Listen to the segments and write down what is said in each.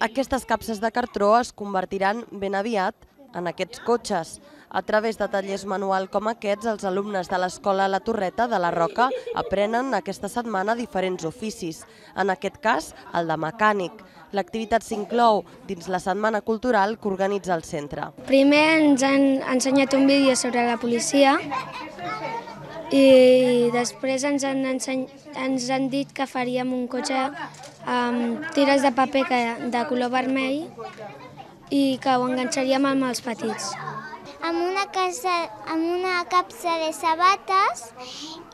Aquestes capses de cartró es convertiran ben aviat en aquests cotxes. A través de tallers manual com aquests, els alumnes de l'escola La Torreta de la Roca aprenen aquesta setmana diferents oficis, en aquest cas el de mecànic. L'activitat s'inclou dins la setmana cultural que organitza el centre. Primer ens han ensenyat un vídeo sobre la policia i després ens han, enseny... ens han dit que faríem un cotxe amb tires de paper que, de color vermell i que ho enganxaríem amb els petits. Amb una, casa, amb una capsa de sabates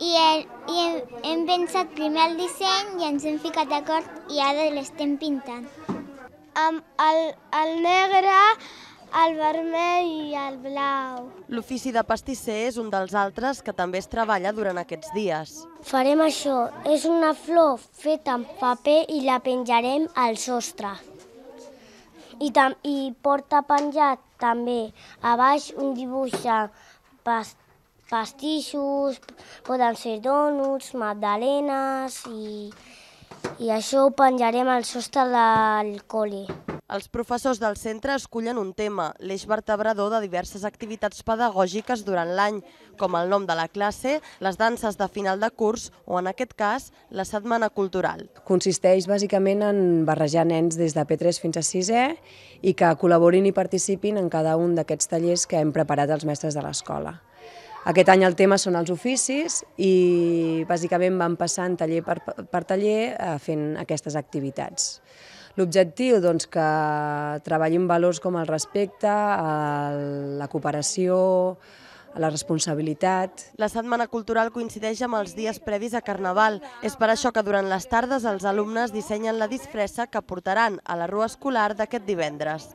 i, el, i hem, hem pensat primer el disseny i ens hem ficat d'acord i ara l'estem pintant. Amb el, el negre el vermell i el blau. L'ofici de pastisser és un dels altres que també es treballa durant aquests dies. Farem això. És una flor feta amb paper i la penjarem al sostre. I, tam i porta penjat també a baix un dibuix de past pastissos, poden ser dònuts, magdalenes i, i això ho penjarem al sostre del col·le. Els professors del centre escollen un tema, l'eix vertebrador de diverses activitats pedagògiques durant l'any, com el nom de la classe, les danses de final de curs o, en aquest cas, la setmana cultural. Consisteix bàsicament en barrejar nens des de P3 fins a 6è i que col·laborin i participin en cada un d'aquests tallers que hem preparat els mestres de l'escola. Aquest any el tema són els oficis i bàsicament van passant taller per, per taller eh, fent aquestes activitats. L'objectiu, doncs, que treballin valors com el respecte, el, la cooperació, la responsabilitat. La Setmana Cultural coincideix amb els dies previs a Carnaval. És per això que durant les tardes els alumnes dissenyen la disfressa que portaran a la rua escolar d'aquest divendres.